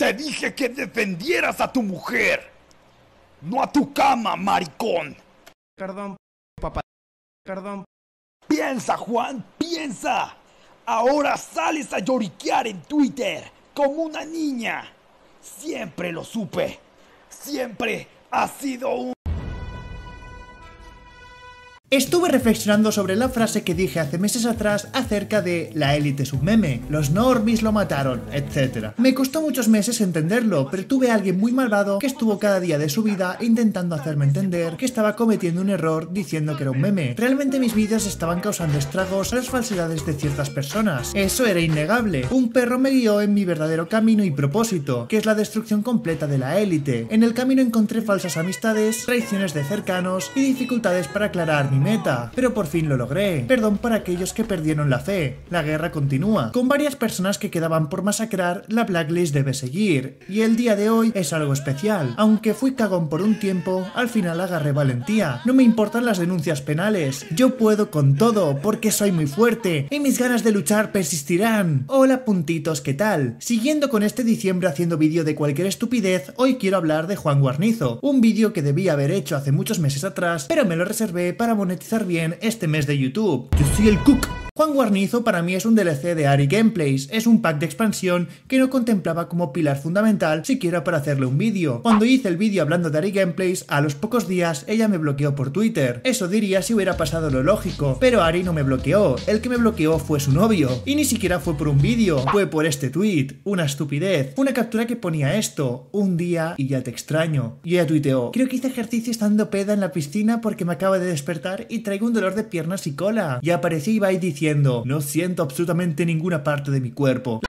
Te dije que defendieras a tu mujer, no a tu cama, maricón. Perdón, papá. Perdón. Piensa, Juan, piensa. Ahora sales a lloriquear en Twitter como una niña. Siempre lo supe. Siempre has sido un... Estuve reflexionando sobre la frase que dije hace meses atrás acerca de la élite es un meme, los normis lo mataron, etc. Me costó muchos meses entenderlo, pero tuve a alguien muy malvado que estuvo cada día de su vida intentando hacerme entender que estaba cometiendo un error diciendo que era un meme. Realmente mis vídeos estaban causando estragos a las falsedades de ciertas personas. Eso era innegable. Un perro me guió en mi verdadero camino y propósito, que es la destrucción completa de la élite. En el camino encontré falsas amistades, traiciones de cercanos y dificultades para aclarar mi meta, pero por fin lo logré. Perdón para aquellos que perdieron la fe. La guerra continúa, con varias personas que quedaban por masacrar, la blacklist debe seguir, y el día de hoy es algo especial. Aunque fui cagón por un tiempo, al final agarré valentía. No me importan las denuncias penales, yo puedo con todo, porque soy muy fuerte, y mis ganas de luchar persistirán. Hola puntitos, ¿qué tal? Siguiendo con este diciembre haciendo vídeo de cualquier estupidez, hoy quiero hablar de Juan Guarnizo, un vídeo que debía haber hecho hace muchos meses atrás, pero me lo reservé para monetizar bien este mes de YouTube. Yo soy el Cook. Juan Guarnizo para mí es un DLC de Ari Gameplays, es un pack de expansión que no contemplaba como pilar fundamental siquiera para hacerle un vídeo. Cuando hice el vídeo hablando de Ari Gameplays, a los pocos días ella me bloqueó por Twitter. Eso diría si hubiera pasado lo lógico, pero Ari no me bloqueó, el que me bloqueó fue su novio. Y ni siquiera fue por un vídeo, fue por este tweet, una estupidez, una captura que ponía esto, un día y ya te extraño. Y ella tuiteó, creo que hice ejercicio estando peda en la piscina porque me acaba de despertar y traigo un dolor de piernas y cola. Y aparecí y diciendo no siento absolutamente ninguna parte de mi cuerpo.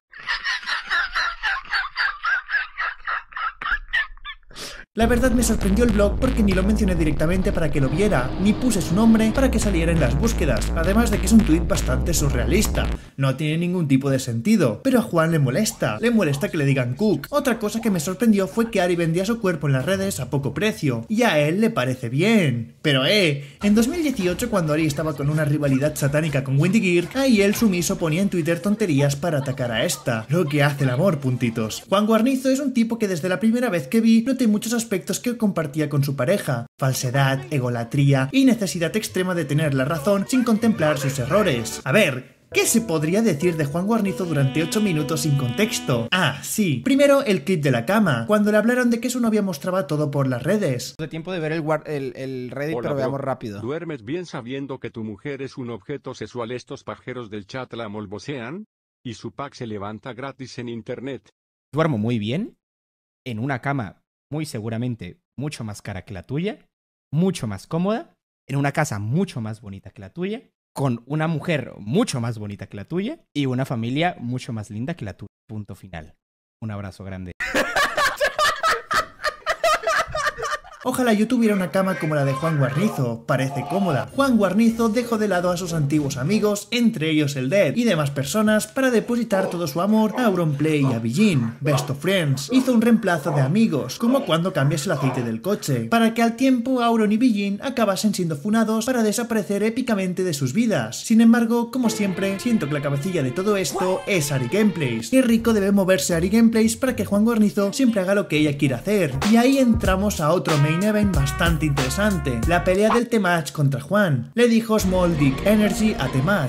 La verdad me sorprendió el blog porque ni lo mencioné directamente para que lo viera, ni puse su nombre para que saliera en las búsquedas, además de que es un tuit bastante surrealista, no tiene ningún tipo de sentido, pero a Juan le molesta, le molesta que le digan Cook. Otra cosa que me sorprendió fue que Ari vendía su cuerpo en las redes a poco precio, y a él le parece bien. Pero eh, en 2018 cuando Ari estaba con una rivalidad satánica con windy Gear, ahí él sumiso ponía en Twitter tonterías para atacar a esta, lo que hace el amor, puntitos. Juan Guarnizo es un tipo que desde la primera vez que vi no noté muchos aspectos que compartía con su pareja, falsedad, egolatría y necesidad extrema de tener la razón sin contemplar sus errores. A ver, ¿Qué se podría decir de Juan Guarnizo durante ocho minutos sin contexto? Ah, sí. Primero, el clip de la cama, cuando le hablaron de que su novia mostraba todo por las redes. De tiempo de ver el, el, Reddit, pero veamos rápido. ¿Duermes bien sabiendo que tu mujer es un objeto sexual? Estos pajeros del chat la molbocean y su pack se levanta gratis en internet. Duermo muy bien en una cama muy seguramente mucho más cara que la tuya, mucho más cómoda, en una casa mucho más bonita que la tuya, con una mujer mucho más bonita que la tuya y una familia mucho más linda que la tuya. Punto final. Un abrazo grande. Ojalá yo tuviera una cama como la de Juan Guarnizo, parece cómoda. Juan Guarnizo dejó de lado a sus antiguos amigos, entre ellos el Dead, y demás personas para depositar todo su amor a Auronplay y a Billin, Best of Friends. Hizo un reemplazo de amigos, como cuando cambias el aceite del coche, para que al tiempo Auron y Billin acabasen siendo funados para desaparecer épicamente de sus vidas. Sin embargo, como siempre, siento que la cabecilla de todo esto es Ari Gameplays. Y rico debe moverse Ari Gameplays para que Juan Guarnizo siempre haga lo que ella quiera hacer. Y ahí entramos a otro medio event bastante interesante, la pelea del T-Match contra Juan. Le dijo Small Dick Energy a t ¡Ah!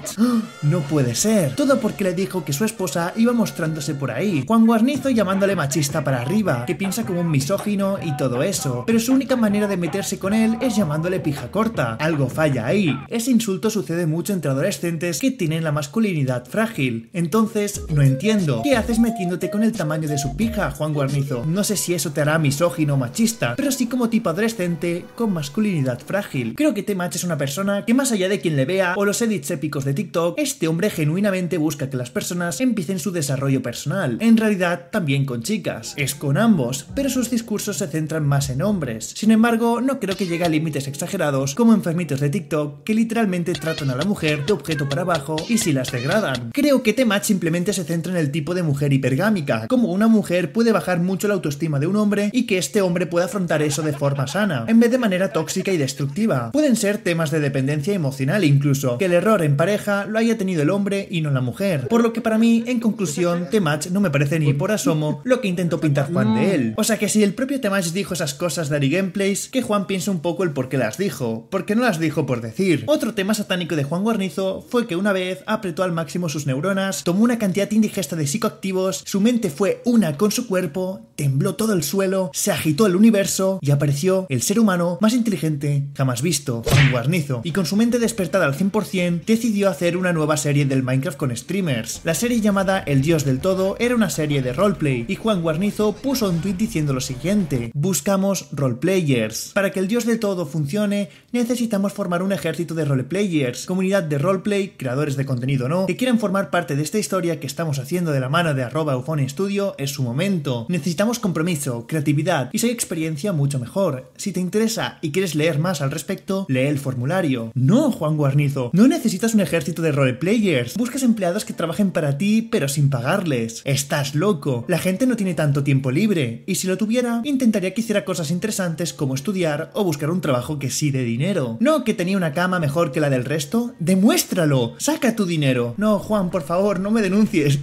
No puede ser. Todo porque le dijo que su esposa iba mostrándose por ahí. Juan Guarnizo llamándole machista para arriba, que piensa como un misógino y todo eso. Pero su única manera de meterse con él es llamándole pija corta. Algo falla ahí. Ese insulto sucede mucho entre adolescentes que tienen la masculinidad frágil. Entonces, no entiendo. ¿Qué haces metiéndote con el tamaño de su pija, Juan Guarnizo? No sé si eso te hará misógino o machista, pero sí como tipo adolescente con masculinidad frágil. Creo que T-Match es una persona que más allá de quien le vea o los edits épicos de TikTok, este hombre genuinamente busca que las personas empiecen su desarrollo personal, en realidad también con chicas. Es con ambos, pero sus discursos se centran más en hombres. Sin embargo, no creo que llegue a límites exagerados como enfermitos de TikTok que literalmente tratan a la mujer de objeto para abajo y si las degradan. Creo que T-Match simplemente se centra en el tipo de mujer hipergámica, como una mujer puede bajar mucho la autoestima de un hombre y que este hombre puede afrontar eso de forma sana, en vez de manera tóxica y destructiva. Pueden ser temas de dependencia emocional incluso, que el error en pareja lo haya tenido el hombre y no la mujer. Por lo que para mí, en conclusión, Temach no me parece ni por asomo lo que intentó pintar Juan de él. O sea que si el propio Temach dijo esas cosas de Ari Gameplays, que Juan piense un poco el por qué las dijo, porque no las dijo por decir. Otro tema satánico de Juan Guarnizo fue que una vez apretó al máximo sus neuronas, tomó una cantidad indigesta de psicoactivos, su mente fue una con su cuerpo, tembló todo el suelo, se agitó el universo y apareció el ser humano más inteligente jamás visto, Juan Guarnizo, y con su mente despertada al 100% decidió hacer una nueva serie del Minecraft con streamers. La serie llamada El Dios del Todo era una serie de roleplay y Juan Guarnizo puso un tweet diciendo lo siguiente, buscamos roleplayers. Para que el Dios del Todo funcione, necesitamos formar un ejército de roleplayers, comunidad de roleplay, creadores de contenido no, que quieran formar parte de esta historia que estamos haciendo de la mano de arroba Studio, es su momento. Necesitamos compromiso, creatividad y si experiencia mucho mejor. Si te interesa y quieres leer más al respecto, lee el formulario. No, Juan Guarnizo, no necesitas un ejército de roleplayers. Buscas empleados que trabajen para ti, pero sin pagarles. Estás loco. La gente no tiene tanto tiempo libre, y si lo tuviera, intentaría que hiciera cosas interesantes como estudiar o buscar un trabajo que sí de dinero. No que tenía una cama mejor que la del resto. Demuéstralo. Saca tu dinero. No, Juan, por favor, no me denuncies.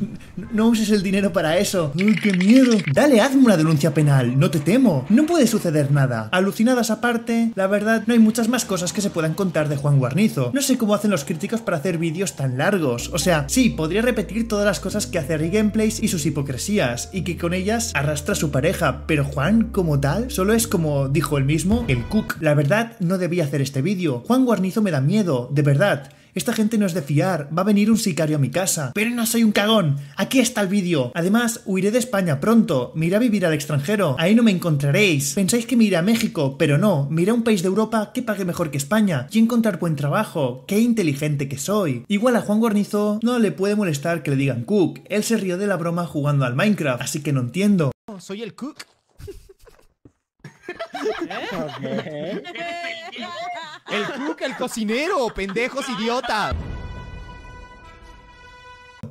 No uses el dinero para eso. ¡Qué miedo! Dale, hazme una denuncia penal. No te temo. No puede suceder nada. Alucinadas aparte, la verdad no hay muchas más cosas que se puedan contar de Juan Guarnizo. No sé cómo hacen los críticos para hacer vídeos tan largos. O sea, sí, podría repetir todas las cosas que hace Harry Gameplays y sus hipocresías, y que con ellas arrastra a su pareja, pero Juan, como tal, solo es como dijo él mismo, el cook. La verdad, no debía hacer este vídeo. Juan Guarnizo me da miedo, de verdad. Esta gente no es de fiar, va a venir un sicario a mi casa. Pero no soy un cagón, aquí está el vídeo. Además, huiré de España pronto, me iré a vivir al extranjero, ahí no me encontraréis. Pensáis que me iré a México, pero no, me iré a un país de Europa que pague mejor que España y encontrar buen trabajo. Qué inteligente que soy. Igual a Juan Guarnizo no le puede molestar que le digan Cook, él se rió de la broma jugando al Minecraft, así que no entiendo. Soy el Cook. El cook, el cocinero, pendejos idiota.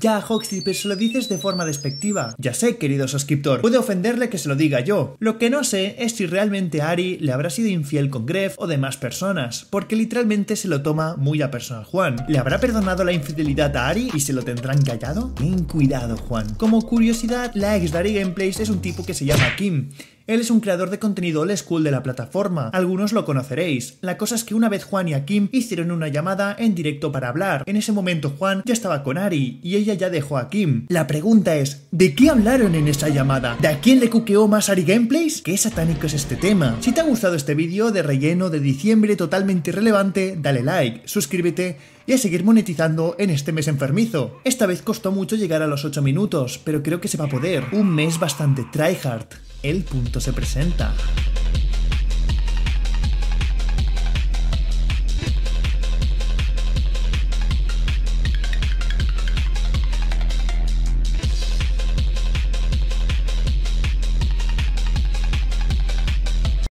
Ya, Hoxy, pero se lo dices de forma despectiva. Ya sé, querido suscriptor, puede ofenderle que se lo diga yo. Lo que no sé es si realmente Ari le habrá sido infiel con Gref o demás personas, porque literalmente se lo toma muy a personal Juan. ¿Le habrá perdonado la infidelidad a Ari y se lo tendrán callado? Ten cuidado, Juan. Como curiosidad, la ex de Ari es un tipo que se llama Kim, él es un creador de contenido old school de la plataforma. Algunos lo conoceréis. La cosa es que una vez Juan y Akim hicieron una llamada en directo para hablar. En ese momento Juan ya estaba con Ari y ella ya dejó a Kim. La pregunta es, ¿de qué hablaron en esa llamada? ¿De a quién le cuqueó más Ari Gameplays? ¿Qué satánico es este tema? Si te ha gustado este vídeo de relleno de diciembre totalmente irrelevante, dale like, suscríbete y a seguir monetizando en este mes enfermizo. Esta vez costó mucho llegar a los 8 minutos, pero creo que se va a poder. Un mes bastante tryhard. El Punto se presenta.